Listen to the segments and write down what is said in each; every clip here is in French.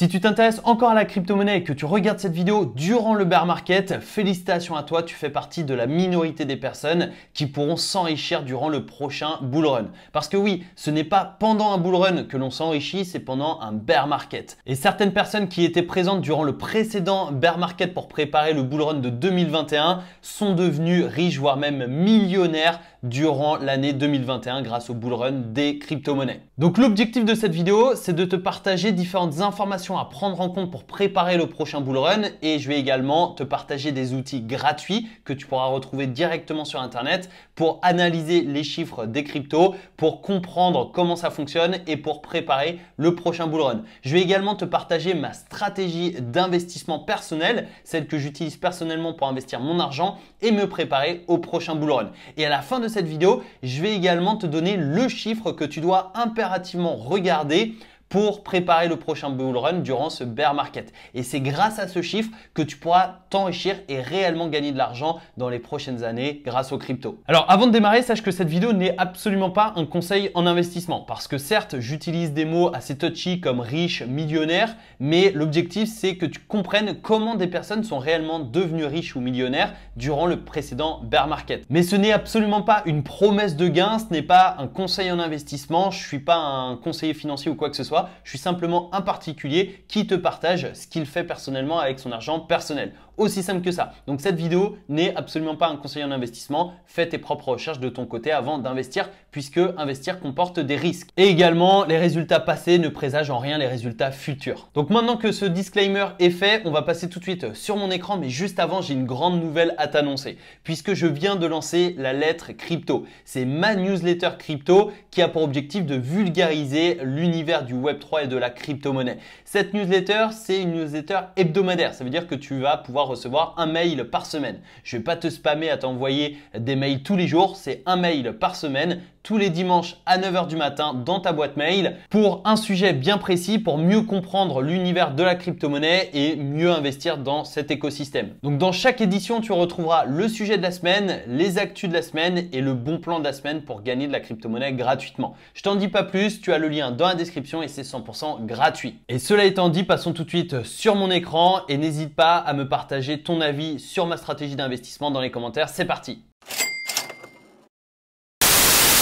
Si tu t'intéresses encore à la crypto-monnaie et que tu regardes cette vidéo durant le bear market, félicitations à toi, tu fais partie de la minorité des personnes qui pourront s'enrichir durant le prochain bull run. Parce que oui, ce n'est pas pendant un bull run que l'on s'enrichit, c'est pendant un bear market. Et certaines personnes qui étaient présentes durant le précédent bear market pour préparer le bull run de 2021 sont devenues riches, voire même millionnaires durant l'année 2021 grâce au bullrun des crypto-monnaies. Donc l'objectif de cette vidéo, c'est de te partager différentes informations à prendre en compte pour préparer le prochain bullrun run et je vais également te partager des outils gratuits que tu pourras retrouver directement sur Internet pour analyser les chiffres des cryptos, pour comprendre comment ça fonctionne et pour préparer le prochain bull run. Je vais également te partager ma stratégie d'investissement personnel, celle que j'utilise personnellement pour investir mon argent et me préparer au prochain bull run. Et à la fin de cette vidéo, je vais également te donner le chiffre que tu dois impérativement regarder pour préparer le prochain bull run durant ce bear market. Et c'est grâce à ce chiffre que tu pourras t'enrichir et réellement gagner de l'argent dans les prochaines années grâce aux crypto. Alors avant de démarrer, sache que cette vidéo n'est absolument pas un conseil en investissement parce que certes, j'utilise des mots assez touchy comme riche, millionnaire, mais l'objectif c'est que tu comprennes comment des personnes sont réellement devenues riches ou millionnaires durant le précédent bear market. Mais ce n'est absolument pas une promesse de gain, ce n'est pas un conseil en investissement, je suis pas un conseiller financier ou quoi que ce soit je suis simplement un particulier qui te partage ce qu'il fait personnellement avec son argent personnel aussi simple que ça. Donc cette vidéo n'est absolument pas un conseil en investissement. Fais tes propres recherches de ton côté avant d'investir puisque investir comporte des risques. Et également, les résultats passés ne présagent en rien les résultats futurs. Donc maintenant que ce disclaimer est fait, on va passer tout de suite sur mon écran. Mais juste avant, j'ai une grande nouvelle à t'annoncer puisque je viens de lancer la lettre crypto. C'est ma newsletter crypto qui a pour objectif de vulgariser l'univers du Web3 et de la crypto-monnaie. Cette newsletter, c'est une newsletter hebdomadaire. Ça veut dire que tu vas pouvoir recevoir un mail par semaine. Je vais pas te spammer à t'envoyer des mails tous les jours, c'est un mail par semaine tous les dimanches à 9h du matin dans ta boîte mail pour un sujet bien précis pour mieux comprendre l'univers de la crypto-monnaie et mieux investir dans cet écosystème. Donc dans chaque édition, tu retrouveras le sujet de la semaine, les actus de la semaine et le bon plan de la semaine pour gagner de la crypto-monnaie gratuitement. Je t'en dis pas plus, tu as le lien dans la description et c'est 100% gratuit. Et cela étant dit, passons tout de suite sur mon écran et n'hésite pas à me partager ton avis sur ma stratégie d'investissement dans les commentaires. C'est parti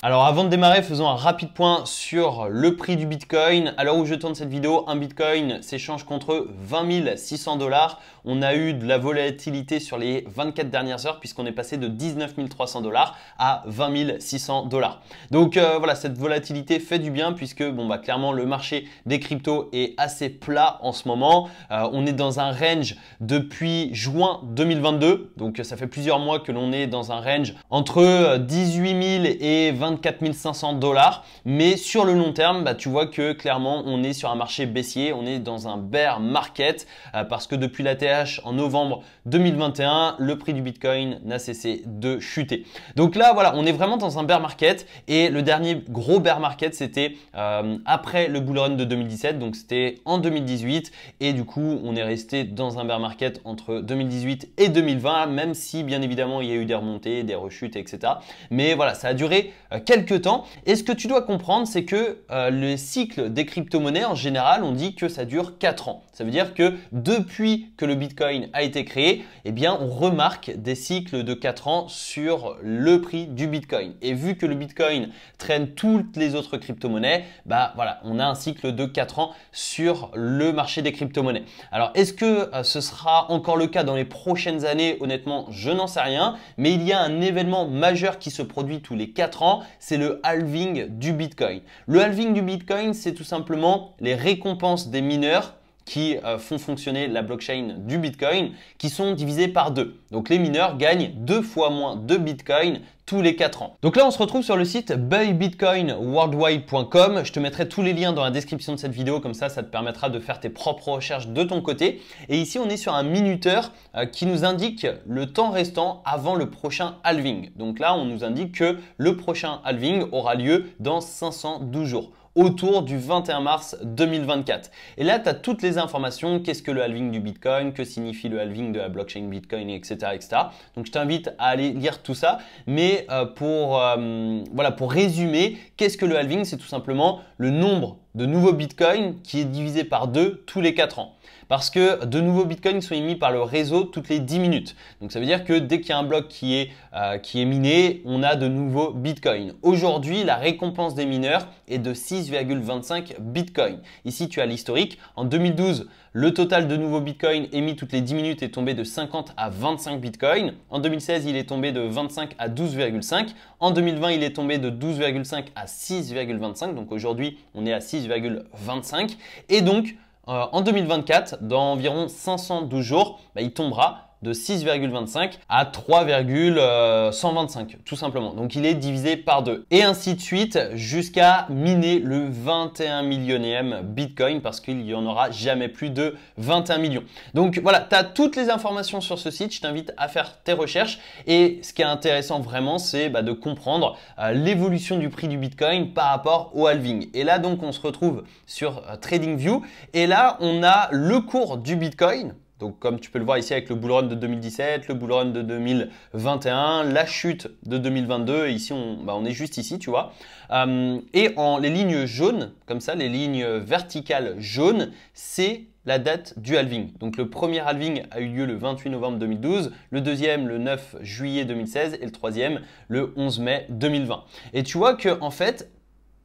alors avant de démarrer, faisons un rapide point sur le prix du Bitcoin. À l'heure où je tourne cette vidéo, un Bitcoin s'échange contre 20 600 dollars. On a eu de la volatilité sur les 24 dernières heures puisqu'on est passé de 19 300 dollars à 20 600 dollars. Donc euh, voilà, cette volatilité fait du bien puisque bon bah clairement le marché des cryptos est assez plat en ce moment. Euh, on est dans un range depuis juin 2022, donc ça fait plusieurs mois que l'on est dans un range entre 18 000 et 20 24 500 dollars. Mais sur le long terme, bah, tu vois que clairement, on est sur un marché baissier, on est dans un bear market euh, parce que depuis la TH en novembre 2021, le prix du Bitcoin n'a cessé de chuter. Donc là, voilà, on est vraiment dans un bear market et le dernier gros bear market, c'était euh, après le bull run de 2017, donc c'était en 2018 et du coup, on est resté dans un bear market entre 2018 et 2020, même si bien évidemment il y a eu des remontées, des rechutes, etc. Mais voilà, ça a duré euh, euh, quelques temps. Et ce que tu dois comprendre, c'est que euh, le cycle des crypto-monnaies, en général, on dit que ça dure 4 ans. Ça veut dire que depuis que le Bitcoin a été créé, eh bien, on remarque des cycles de 4 ans sur le prix du Bitcoin. Et vu que le Bitcoin traîne toutes les autres crypto-monnaies, bah voilà, on a un cycle de 4 ans sur le marché des crypto-monnaies. Alors, est-ce que euh, ce sera encore le cas dans les prochaines années Honnêtement, je n'en sais rien, mais il y a un événement majeur qui se produit tous les 4 ans c'est le halving du Bitcoin. Le halving du Bitcoin, c'est tout simplement les récompenses des mineurs qui euh, font fonctionner la blockchain du Bitcoin, qui sont divisés par deux. Donc les mineurs gagnent deux fois moins de Bitcoin tous les quatre ans. Donc là, on se retrouve sur le site buybitcoinworldwide.com. Je te mettrai tous les liens dans la description de cette vidéo, comme ça, ça te permettra de faire tes propres recherches de ton côté. Et ici, on est sur un minuteur euh, qui nous indique le temps restant avant le prochain halving. Donc là, on nous indique que le prochain halving aura lieu dans 512 jours autour du 21 mars 2024. Et là, tu as toutes les informations, qu'est-ce que le halving du Bitcoin, que signifie le halving de la blockchain Bitcoin, etc. etc. Donc je t'invite à aller lire tout ça. Mais euh, pour, euh, voilà, pour résumer, qu'est-ce que le halving C'est tout simplement le nombre de nouveaux bitcoins qui est divisé par deux tous les quatre ans. Parce que de nouveaux bitcoins sont émis par le réseau toutes les 10 minutes. Donc ça veut dire que dès qu'il y a un bloc qui est, euh, qui est miné, on a de nouveaux bitcoins. Aujourd'hui, la récompense des mineurs est de 6,25 bitcoins. Ici, tu as l'historique. En 2012, le total de nouveaux bitcoins émis toutes les 10 minutes est tombé de 50 à 25 bitcoins. En 2016, il est tombé de 25 à 12,5. En 2020, il est tombé de 12,5 à 6,25. Donc aujourd'hui, on est à 6,25. 25 Et donc, euh, en 2024, dans environ 512 jours, bah, il tombera de 6,25 à 3,125 tout simplement. Donc il est divisé par 2 et ainsi de suite jusqu'à miner le 21 millionième Bitcoin parce qu'il n'y en aura jamais plus de 21 millions. Donc voilà, tu as toutes les informations sur ce site, je t'invite à faire tes recherches et ce qui est intéressant vraiment c'est bah, de comprendre euh, l'évolution du prix du Bitcoin par rapport au halving. Et là donc on se retrouve sur euh, TradingView et là on a le cours du Bitcoin donc comme tu peux le voir ici avec le bull run de 2017, le bull run de 2021, la chute de 2022, ici on, bah on est juste ici, tu vois. Euh, et les lignes jaunes, comme ça, les lignes verticales jaunes, c'est la date du halving. Donc le premier halving a eu lieu le 28 novembre 2012, le deuxième le 9 juillet 2016 et le troisième le 11 mai 2020. Et tu vois que en fait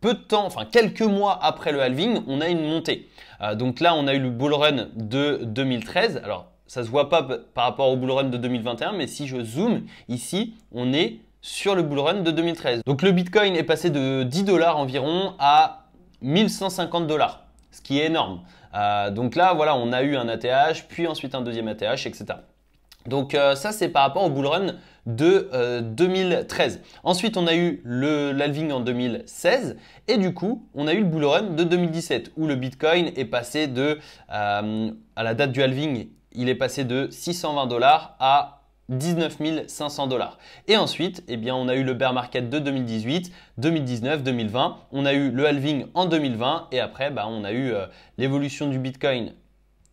peu de temps, enfin quelques mois après le halving, on a une montée. Euh, donc là, on a eu le bull run de 2013. Alors, ça se voit pas par rapport au bull run de 2021, mais si je zoome ici, on est sur le bull run de 2013. Donc le Bitcoin est passé de 10 dollars environ à 1150 dollars, ce qui est énorme. Euh, donc là, voilà, on a eu un ATH, puis ensuite un deuxième ATH, etc. Donc euh, ça, c'est par rapport au bull run de 2013. Euh, ensuite, on a eu halving en 2016 et du coup, on a eu le bull run de 2017 où le Bitcoin est passé de, euh, à la date du halving, il est passé de 620 dollars à 19 500 dollars. Et ensuite, eh bien, on a eu le bear market de 2018, 2019, 2020. On a eu le halving en 2020 et après, bah, on a eu l'évolution du Bitcoin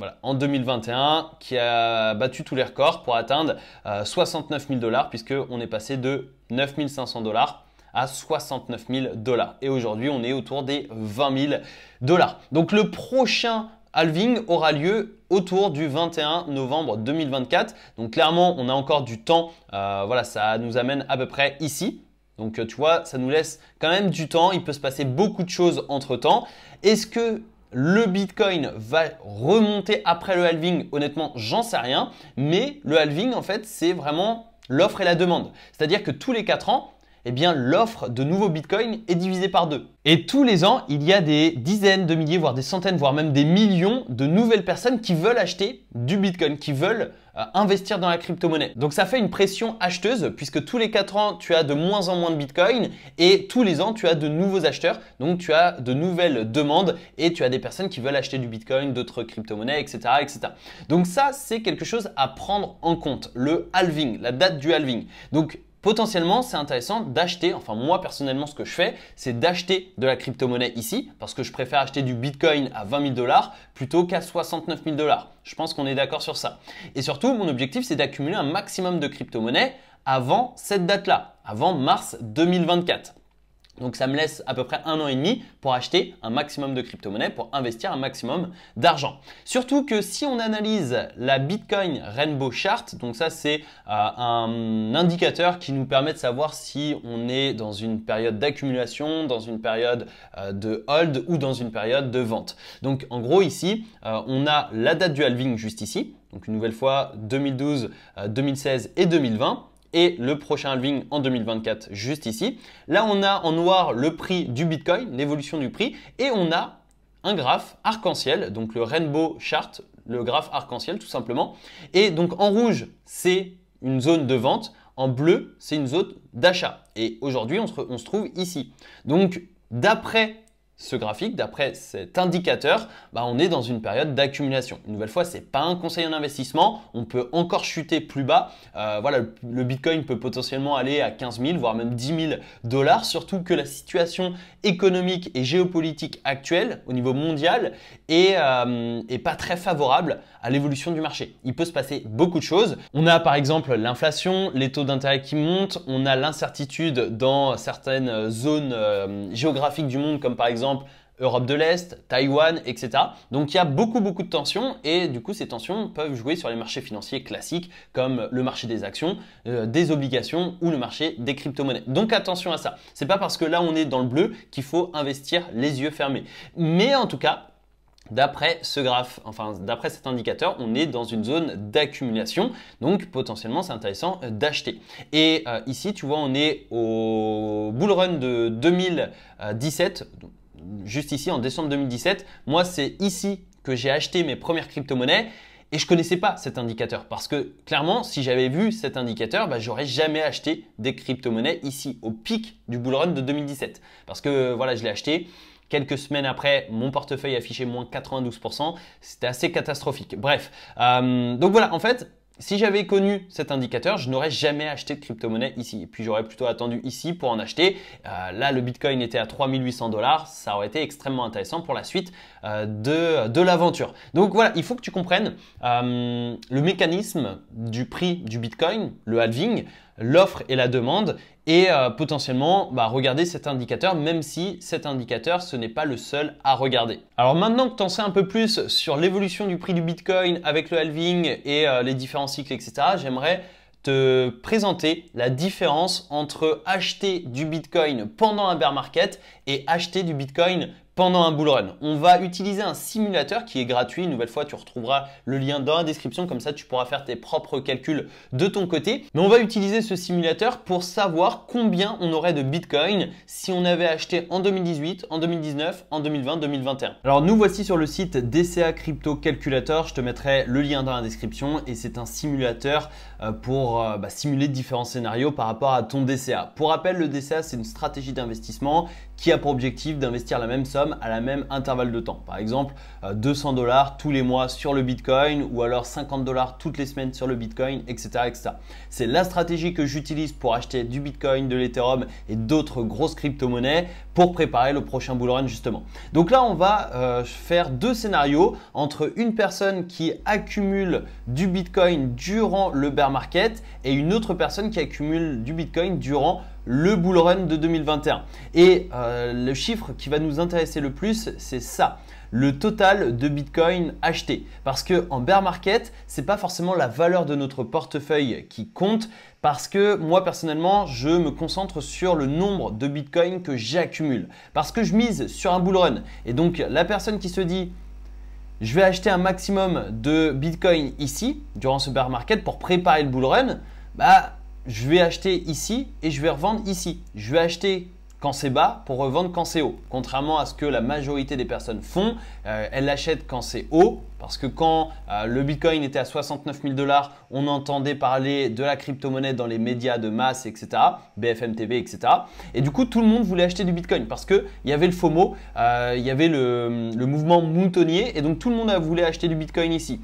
voilà, en 2021, qui a battu tous les records pour atteindre 69 euh, 000 dollars, puisqu'on est passé de 9 500 dollars à 69 000 dollars. Et aujourd'hui, on est autour des 20 000 dollars. Donc le prochain halving aura lieu autour du 21 novembre 2024. Donc clairement, on a encore du temps. Euh, voilà, ça nous amène à peu près ici. Donc euh, tu vois, ça nous laisse quand même du temps. Il peut se passer beaucoup de choses entre-temps. Est-ce que le Bitcoin va remonter après le halving, honnêtement, j'en sais rien. Mais le halving, en fait, c'est vraiment l'offre et la demande. C'est-à-dire que tous les quatre ans, eh bien l'offre de nouveaux bitcoins est divisée par deux. Et tous les ans, il y a des dizaines de milliers, voire des centaines, voire même des millions de nouvelles personnes qui veulent acheter du bitcoin, qui veulent euh, investir dans la crypto-monnaie. Donc ça fait une pression acheteuse, puisque tous les 4 ans, tu as de moins en moins de bitcoin, et tous les ans, tu as de nouveaux acheteurs, donc tu as de nouvelles demandes, et tu as des personnes qui veulent acheter du bitcoin, d'autres crypto-monnaies, etc., etc. Donc ça, c'est quelque chose à prendre en compte, le halving, la date du halving. Donc potentiellement, c'est intéressant d'acheter, enfin moi personnellement, ce que je fais, c'est d'acheter de la crypto-monnaie ici, parce que je préfère acheter du Bitcoin à 20 000 dollars plutôt qu'à 69 000 dollars. Je pense qu'on est d'accord sur ça. Et surtout, mon objectif, c'est d'accumuler un maximum de crypto monnaie avant cette date-là, avant mars 2024. Donc ça me laisse à peu près un an et demi pour acheter un maximum de crypto-monnaies, pour investir un maximum d'argent. Surtout que si on analyse la Bitcoin Rainbow Chart, donc ça c'est euh, un indicateur qui nous permet de savoir si on est dans une période d'accumulation, dans une période euh, de hold ou dans une période de vente. Donc en gros ici, euh, on a la date du halving juste ici, donc une nouvelle fois 2012, 2016 et 2020 et le prochain halving en 2024 juste ici. Là, on a en noir le prix du Bitcoin, l'évolution du prix, et on a un graphe arc-en-ciel, donc le rainbow chart, le graphe arc-en-ciel tout simplement. Et donc en rouge, c'est une zone de vente, en bleu, c'est une zone d'achat. Et aujourd'hui, on, on se trouve ici. Donc d'après ce graphique, d'après cet indicateur, bah, on est dans une période d'accumulation. Une nouvelle fois, ce n'est pas un conseil en investissement. On peut encore chuter plus bas. Euh, voilà, le, Bitcoin peut potentiellement aller à 15 000, voire même 10 000 dollars. Surtout que la situation économique et géopolitique actuelle au niveau mondial euh, est, pas très favorable à l'évolution du marché. Il peut se passer beaucoup de choses. On a par exemple l'inflation, les taux d'intérêt qui montent. On a l'incertitude dans certaines zones euh, géographiques du monde, comme par exemple Europe de l'Est, Taïwan, etc. Donc il y a beaucoup beaucoup de tensions et du coup ces tensions peuvent jouer sur les marchés financiers classiques comme le marché des actions, euh, des obligations ou le marché des crypto-monnaies. Donc attention à ça. C'est pas parce que là on est dans le bleu qu'il faut investir les yeux fermés. Mais en tout cas, d'après ce graphe, enfin d'après cet indicateur, on est dans une zone d'accumulation, donc potentiellement c'est intéressant euh, d'acheter. Et euh, ici, tu vois, on est au bull run de 2017, juste ici en décembre 2017. Moi, c'est ici que j'ai acheté mes premières crypto-monnaies et je connaissais pas cet indicateur parce que clairement, si j'avais vu cet indicateur, bah, j'aurais jamais acheté des crypto-monnaies ici au pic du bull run de 2017 parce que voilà, je l'ai acheté. Quelques semaines après, mon portefeuille affichait moins 92%. C'était assez catastrophique. Bref, euh, donc voilà, en fait, si j'avais connu cet indicateur, je n'aurais jamais acheté de crypto-monnaie ici. Et puis j'aurais plutôt attendu ici pour en acheter. Euh, là, le Bitcoin était à 3800 dollars. Ça aurait été extrêmement intéressant pour la suite euh, de, l'aventure. Donc voilà, il faut que tu comprennes euh, le mécanisme du prix du Bitcoin, le halving l'offre et la demande et euh, potentiellement bah, regarder cet indicateur même si cet indicateur ce n'est pas le seul à regarder. Alors maintenant que tu en sais un peu plus sur l'évolution du prix du Bitcoin avec le halving et euh, les différents cycles etc, j'aimerais te présenter la différence entre acheter du Bitcoin pendant un bear market et acheter du Bitcoin pendant un bull run. On va utiliser un simulateur qui est gratuit. Une nouvelle fois, tu retrouveras le lien dans la description, comme ça tu pourras faire tes propres calculs de ton côté. Mais on va utiliser ce simulateur pour savoir combien on aurait de Bitcoin si on avait acheté en 2018, en 2019, en 2020, 2021. Alors nous voici sur le site DCA Crypto Calculator. Je te mettrai le lien dans la description et c'est un simulateur euh, pour euh, bah, simuler différents scénarios par rapport à ton DCA. Pour rappel, le DCA, c'est une stratégie d'investissement qui a pour objectif d'investir la même somme à la même intervalle de temps. Par exemple, 200 euh, dollars tous les mois sur le Bitcoin ou alors 50 dollars toutes les semaines sur le Bitcoin, etc. C'est la stratégie que j'utilise pour acheter du Bitcoin, de l'Ethereum et d'autres grosses crypto-monnaies pour préparer le prochain bull run justement. Donc là, on va euh, faire deux scénarios entre une personne qui accumule du Bitcoin durant le bear market et une autre personne qui accumule du Bitcoin durant le bull run de 2021. Et euh, le chiffre qui va nous intéresser le plus, c'est ça le total de Bitcoin acheté. Parce que en bear market, n'est pas forcément la valeur de notre portefeuille qui compte. Parce que moi personnellement, je me concentre sur le nombre de Bitcoin que j'accumule. Parce que je mise sur un bull run. Et donc la personne qui se dit je vais acheter un maximum de Bitcoin ici durant ce bear market pour préparer le bull run, bah je vais acheter ici et je vais revendre ici. Je vais acheter quand c'est bas pour revendre quand c'est haut. Contrairement à ce que la majorité des personnes font, euh, elles l'achètent quand c'est haut parce que quand euh, le Bitcoin était à 69 000 dollars, on entendait parler de la crypto-monnaie dans les médias de masse, etc., BFM TV, etc. Et du coup, tout le monde voulait acheter du Bitcoin parce qu'il y avait le FOMO, il euh, y avait le, mouvement moutonnier et donc tout le monde a voulu acheter du Bitcoin ici.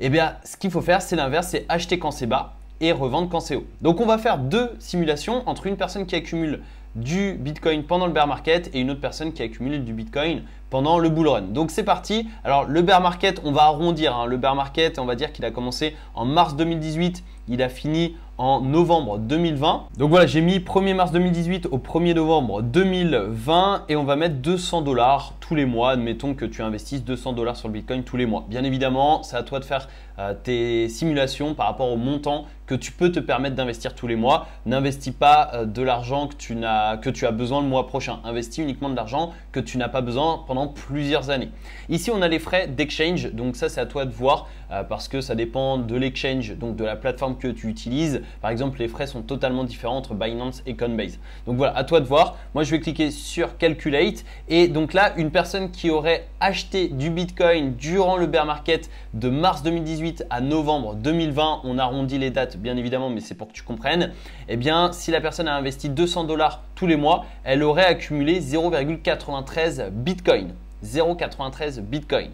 Eh bien, ce qu'il faut faire, c'est l'inverse, c'est acheter quand c'est bas et revendre quand c'est haut. Donc on va faire deux simulations entre une personne qui accumule du Bitcoin pendant le bear market et une autre personne qui accumule du Bitcoin pendant le bull run. Donc c'est parti. Alors le bear market, on va arrondir. Hein. Le bear market, on va dire qu'il a commencé en mars 2018 il a fini en novembre 2020. Donc voilà, j'ai mis 1er mars 2018 au 1er novembre 2020 et on va mettre 200 dollars tous les mois. Admettons que tu investisses 200 dollars sur le Bitcoin tous les mois. Bien évidemment, c'est à toi de faire euh, tes simulations par rapport au montant que tu peux te permettre d'investir tous les mois. N'investis pas euh, de l'argent que, tu que tu as besoin le mois prochain. Investis uniquement de l'argent que tu n'as pas besoin pendant plusieurs années. Ici, on a les frais d'exchange. Donc ça, c'est à toi de voir euh, parce que ça dépend de l'exchange, donc de la plateforme que tu utilises. Par exemple, les frais sont totalement différents entre Binance et Coinbase. Donc voilà, à toi de voir. Moi, je vais cliquer sur Calculate. Et donc là, une personne qui aurait acheté du Bitcoin durant le bear market de mars 2018 à novembre 2020, on arrondit les dates bien évidemment, mais c'est pour que tu comprennes, eh bien, si la personne a investi 200 dollars tous les mois, elle aurait accumulé 0,93 Bitcoin. 0,93 Bitcoin.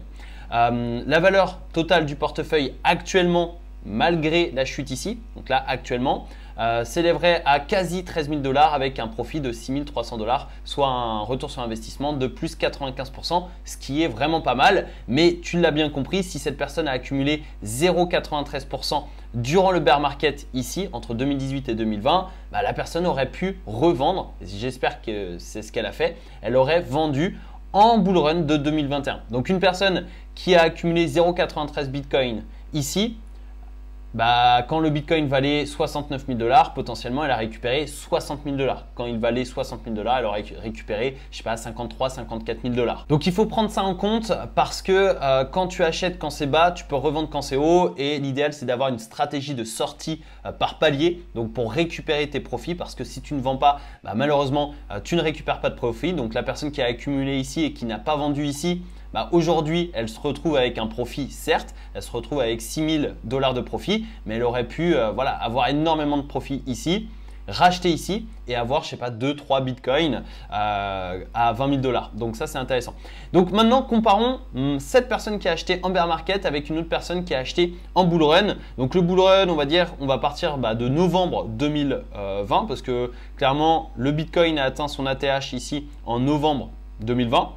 Euh, la valeur totale du portefeuille actuellement, malgré la chute ici, donc là actuellement, euh, s'élèverait à quasi 13 000 dollars avec un profit de 6 300 dollars, soit un retour sur investissement de plus 95%, ce qui est vraiment pas mal. Mais tu l'as bien compris, si cette personne a accumulé 0,93% durant le bear market ici, entre 2018 et 2020, bah, la personne aurait pu revendre, j'espère que c'est ce qu'elle a fait, elle aurait vendu en bullrun de 2021. Donc une personne qui a accumulé 0,93 Bitcoin ici, bah, quand le Bitcoin valait 69 000 dollars, potentiellement, elle a récupéré 60 000 dollars. Quand il valait 60 000 dollars, elle aurait récupéré, je sais pas, 53, 54 000 dollars. Donc il faut prendre ça en compte parce que euh, quand tu achètes quand c'est bas, tu peux revendre quand c'est haut. Et l'idéal, c'est d'avoir une stratégie de sortie euh, par palier, donc pour récupérer tes profits. Parce que si tu ne vends pas, bah, malheureusement, euh, tu ne récupères pas de profit. Donc la personne qui a accumulé ici et qui n'a pas vendu ici, bah, aujourd'hui, elle se retrouve avec un profit, certes, elle se retrouve avec 6000 dollars de profit, mais elle aurait pu euh, voilà, avoir énormément de profit ici racheter ici et avoir, je sais pas, 2-3 bitcoins euh, à 20 000 dollars. Donc ça, c'est intéressant. Donc maintenant, comparons hum, cette personne qui a acheté en bear market avec une autre personne qui a acheté en bull run. Donc le bull run, on va dire, on va partir bah, de novembre 2020 euh, parce que clairement, le bitcoin a atteint son ATH ici en novembre 2020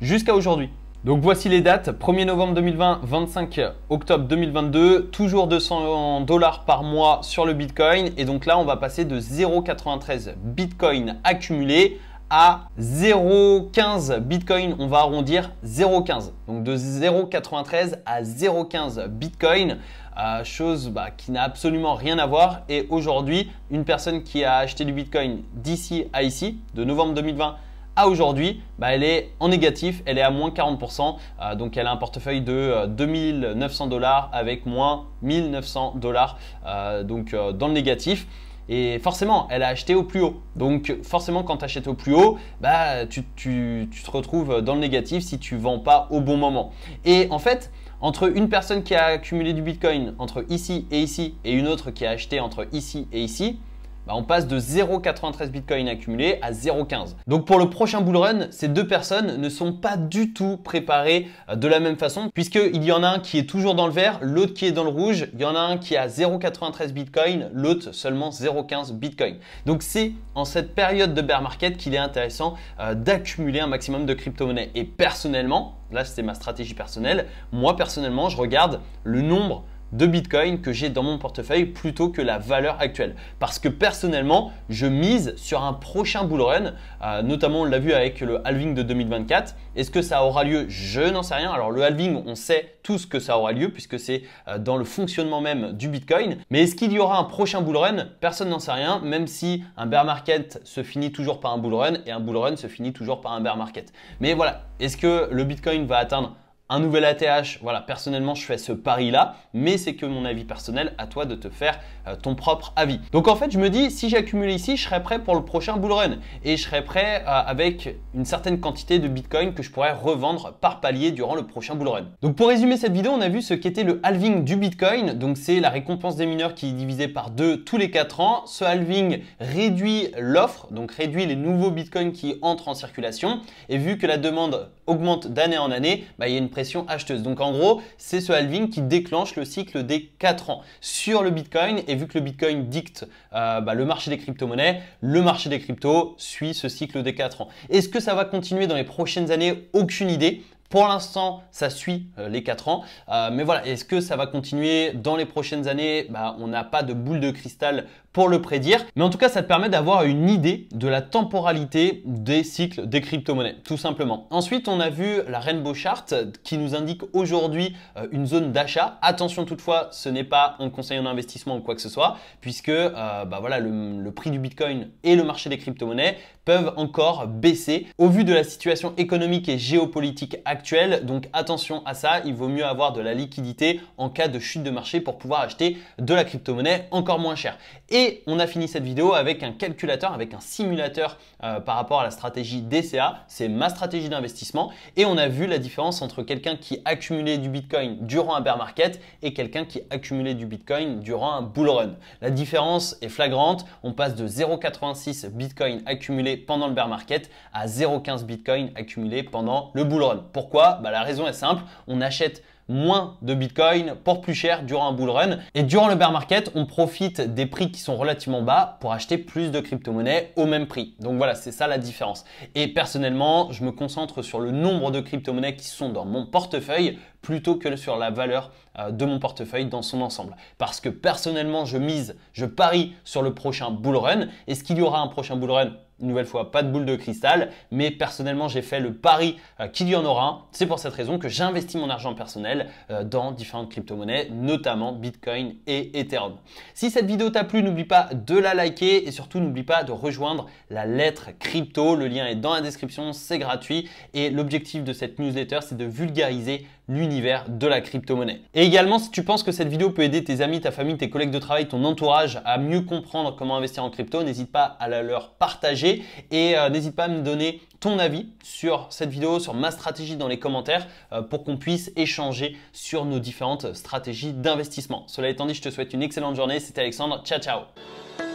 jusqu'à aujourd'hui. Donc voici les dates. 1er novembre 2020, 25 octobre 2022, toujours 200 dollars par mois sur le Bitcoin. Et donc là, on va passer de 0,93 Bitcoin accumulé à 0,15 Bitcoin. On va arrondir 0,15. Donc de 0,93 à 0,15 Bitcoin. Euh, chose bah, qui n'a absolument rien à voir. Et aujourd'hui, une personne qui a acheté du Bitcoin d'ici à ici, de novembre 2020 aujourd'hui, bah, elle est en négatif, elle est à moins 40%, euh, donc elle a un portefeuille de 2900 euh, dollars avec moins 1900 dollars, euh, donc dans le négatif. Et forcément, elle a acheté au plus haut. Donc forcément, quand tu achètes au plus haut, bah, tu, tu, te retrouves dans le négatif si tu vends pas au bon moment. Et en fait, entre une personne qui a accumulé du Bitcoin entre ici et ici et une autre qui a acheté entre ici et ici, bah, on passe de 0,93 Bitcoin accumulé à 0,15. Donc pour le prochain bull run, ces deux personnes ne sont pas du tout préparées euh, de la même façon, puisqu'il y en a un qui est toujours dans le vert, l'autre qui est dans le rouge, il y en a un qui a 0,93 Bitcoin, l'autre seulement 0,15 Bitcoin. Donc c'est en cette période de bear market qu'il est intéressant euh, d'accumuler un maximum de crypto-monnaies. Et personnellement, là c'est ma stratégie personnelle, moi personnellement je regarde le nombre de Bitcoin que j'ai dans mon portefeuille plutôt que la valeur actuelle. Parce que personnellement, je mise sur un prochain bull run, euh, notamment on l'a vu avec le halving de 2024. Est-ce que ça aura lieu Je n'en sais rien. Alors le halving, on sait tous que ça aura lieu puisque c'est euh, dans le fonctionnement même du Bitcoin. Mais est-ce qu'il y aura un prochain bull run Personne n'en sait rien, même si un bear market se finit toujours par un bull run et un bull run se finit toujours par un bear market. Mais voilà, est-ce que le Bitcoin va atteindre un nouvel ATH. Voilà, personnellement, je fais ce pari-là, mais c'est que mon avis personnel, à toi de te faire euh, ton propre avis. Donc en fait, je me dis, si j'accumule ici, je serai prêt pour le prochain bull run et je serai prêt euh, avec une certaine quantité de Bitcoin que je pourrais revendre par palier durant le prochain bull run. Donc pour résumer cette vidéo, on a vu ce qu'était le halving du Bitcoin. Donc c'est la récompense des mineurs qui est divisée par deux tous les quatre ans. Ce halving réduit l'offre, donc réduit les nouveaux Bitcoins qui entrent en circulation. Et vu que la demande augmente d'année en année, bah, il y a une acheteuse. Donc en gros, c'est ce halving qui déclenche le cycle des 4 ans sur le Bitcoin. Et vu que le Bitcoin dicte euh, bah, le marché des crypto-monnaies, le marché des cryptos suit ce cycle des 4 ans. Est-ce que ça va continuer dans les prochaines années Aucune idée. Pour l'instant, ça suit euh, les 4 ans. Euh, mais voilà, est-ce que ça va continuer dans les prochaines années bah, On n'a pas de boule de cristal pour le prédire. Mais en tout cas, ça te permet d'avoir une idée de la temporalité des cycles des crypto-monnaies, tout simplement. Ensuite, on a vu la Rainbow Chart qui nous indique aujourd'hui euh, une zone d'achat. Attention toutefois, ce n'est pas un conseil en investissement ou quoi que ce soit, puisque bah, voilà, le prix du Bitcoin et le marché des crypto-monnaies peuvent encore baisser au vu de la situation économique et géopolitique actuelle. Donc attention à ça, il vaut mieux avoir de la liquidité en cas de chute de marché pour pouvoir acheter de la crypto-monnaie encore moins chère. Et on a fini cette vidéo avec un calculateur, avec un simulateur euh, par rapport à la stratégie DCA. C'est ma stratégie d'investissement et on a vu la différence entre quelqu'un qui accumulait du Bitcoin durant un bear market et quelqu'un qui accumulait du Bitcoin durant un bull run. La différence est flagrante, on passe de 0,86 Bitcoin accumulé pendant le bear market à 0,15 Bitcoin accumulé pendant le bull run. Pourquoi bah, La raison est simple, on achète moins de Bitcoin pour plus cher durant un bull run. Et durant le bear market, on profite des prix qui sont relativement bas pour acheter plus de crypto-monnaies au même prix. Donc voilà, c'est ça la différence. Et personnellement, je me concentre sur le nombre de crypto-monnaies qui sont dans mon portefeuille plutôt que sur la valeur euh, de mon portefeuille dans son ensemble. Parce que personnellement, je mise, je parie sur le prochain bull run. Est-ce qu'il y aura un prochain bull run une nouvelle fois, pas de boule de cristal, mais personnellement, j'ai fait le pari euh, qu'il y en aura C'est pour cette raison que j'investis mon argent personnel euh, dans différentes crypto-monnaies, notamment Bitcoin et Ethereum. Si cette vidéo t'a plu, n'oublie pas de la liker et surtout n'oublie pas de rejoindre la lettre crypto. Le lien est dans la description, c'est gratuit et l'objectif de cette newsletter, c'est de vulgariser l'univers de la crypto-monnaie. Et également, si tu penses que cette vidéo peut aider tes amis, ta famille, tes collègues de travail, ton entourage à mieux comprendre comment investir en crypto, n'hésite pas à la leur partager et euh, n'hésite pas à me donner ton avis sur cette vidéo, sur ma stratégie dans les commentaires euh, pour qu'on puisse échanger sur nos différentes stratégies d'investissement. Cela étant dit, je te souhaite une excellente journée. C'était Alexandre. Ciao, ciao.